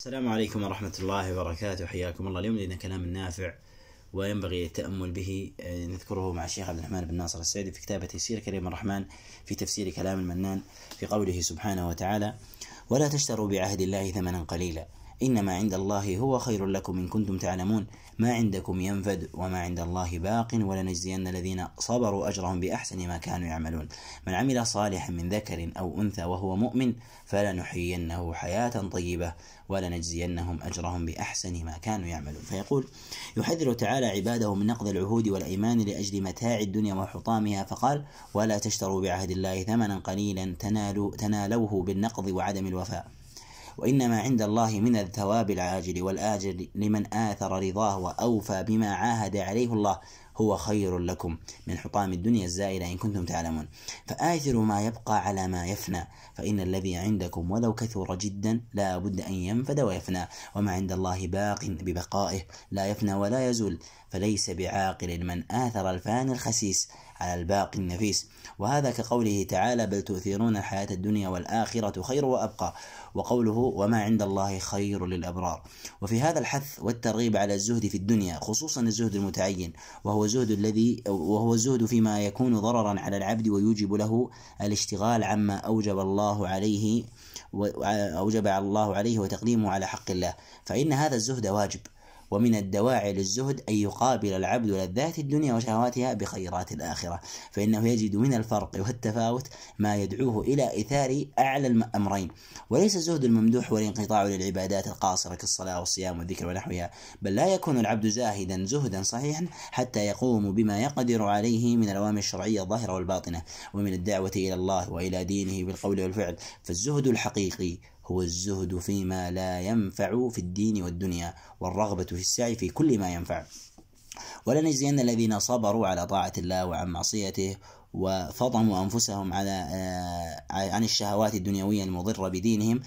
السلام عليكم ورحمة الله وبركاته حياكم الله اليوم لدينا كلام نافع وينبغي التأمل به آه، نذكره مع الشيخ عبد الرحمن بن ناصر السعدي في كتابة تيسير كريم الرحمن في تفسير كلام المنان في قوله سبحانه وتعالى ولا تشتروا بعهد الله ثمنا قليلا إنما عند الله هو خير لكم إن كنتم تعلمون ما عندكم ينفد وما عند الله باق ولنجزين الذين صبروا أجرهم بأحسن ما كانوا يعملون من عمل صالحا من ذكر أو أنثى وهو مؤمن فلنحيينه حياة طيبة ولنجزينهم أجرهم بأحسن ما كانوا يعملون فيقول يحذر تعالى عباده من نقض العهود والأيمان لأجل متاع الدنيا وحطامها فقال ولا تشتروا بعهد الله ثمنا قليلا تنالوا تنالوه بالنقض وعدم الوفاء وإنما عند الله من الثواب العاجل والآجل لمن آثر رضاه وأوفى بما عاهد عليه الله هو خير لكم من حطام الدنيا الزائلة إن كنتم تعلمون فآثروا ما يبقى على ما يفنى فإن الذي عندكم ولو كثر جدا لا بد أن ينفد ويفنى وما عند الله باق ببقائه لا يفنى ولا يزول فليس بعاقل من آثر الفاني الخسيس على الباقي النفيس وهذا كقوله تعالى بل تؤثرون الحياة الدنيا والآخرة خير وأبقى وقوله وما عند الله خير للأبرار وفي هذا الحث والترغيب على الزهد في الدنيا خصوصا الزهد المتعين وهو الزهد الذي وهو الزهد فيما يكون ضررا على العبد ويوجب له الاشتغال عما أوجب الله عليه اوجب الله عليه وتقديمه على حق الله فإن هذا الزهد واجب ومن الدواعي للزهد أن يقابل العبد لذات الدنيا وشهواتها بخيرات الآخرة فإنه يجد من الفرق والتفاوت ما يدعوه إلى إثار أعلى الأمرين وليس الزهد الممدوح والانقطاع للعبادات القاصرة كالصلاة والصيام والذكر ونحوها بل لا يكون العبد زاهدا زهدا صحيحا حتى يقوم بما يقدر عليه من الأوامر الشرعية الظاهرة والباطنة ومن الدعوة إلى الله وإلى دينه بالقول والفعل فالزهد الحقيقي هو الزهد فيما لا ينفع في الدين والدنيا والرغبة في السعي في كل ما ينفع ولنجزين الذين صبروا على طاعة الله وعن معصيته وفطموا أنفسهم على آه، عن الشهوات الدنيوية المضرة بدينهم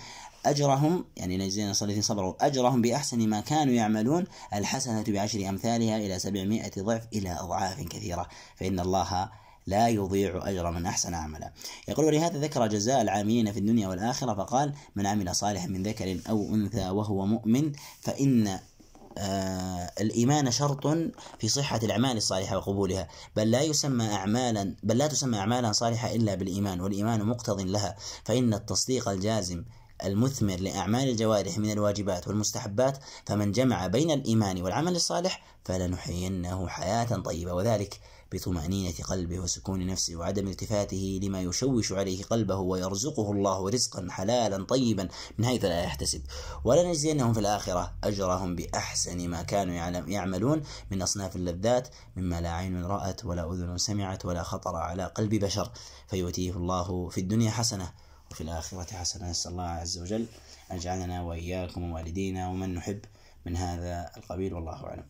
أجرهم يعني نجزين الذين صبروا أجرهم بأحسن ما كانوا يعملون الحسنة بعشر أمثالها إلى سبعمائة ضعف إلى أضعاف كثيرة فإن الله لا يضيع أجر من أحسن عملا يقول ولهذا ذكر جزاء العاملين في الدنيا والآخرة فقال من عمل صالحا من ذكر أو أنثى وهو مؤمن فإن آه الإيمان شرط في صحة الأعمال الصالحة وقبولها بل لا يسمى أعمالا بل لا تسمى أعمالا صالحة إلا بالإيمان والإيمان مقتض لها فإن التصديق الجازم المثمر لأعمال الجوارح من الواجبات والمستحبات فمن جمع بين الإيمان والعمل الصالح فلنحيينه حياة طيبة وذلك بطمأنينة قلبه وسكون نفسه وعدم التفاته لما يشوش عليه قلبه ويرزقه الله رزقا حلالا طيبا من حيث لا يحتسب ولنجزينهم في الآخرة أجرهم بأحسن ما كانوا يعملون من أصناف اللذات مما لا عين رأت ولا أذن سمعت ولا خطر على قلب بشر فيؤتيه الله في الدنيا حسنة وفي الآخرة حسنة نسأل الله عز وجل أن يجعلنا وإياكم ووالدينا ومن نحب من هذا القبيل والله أعلم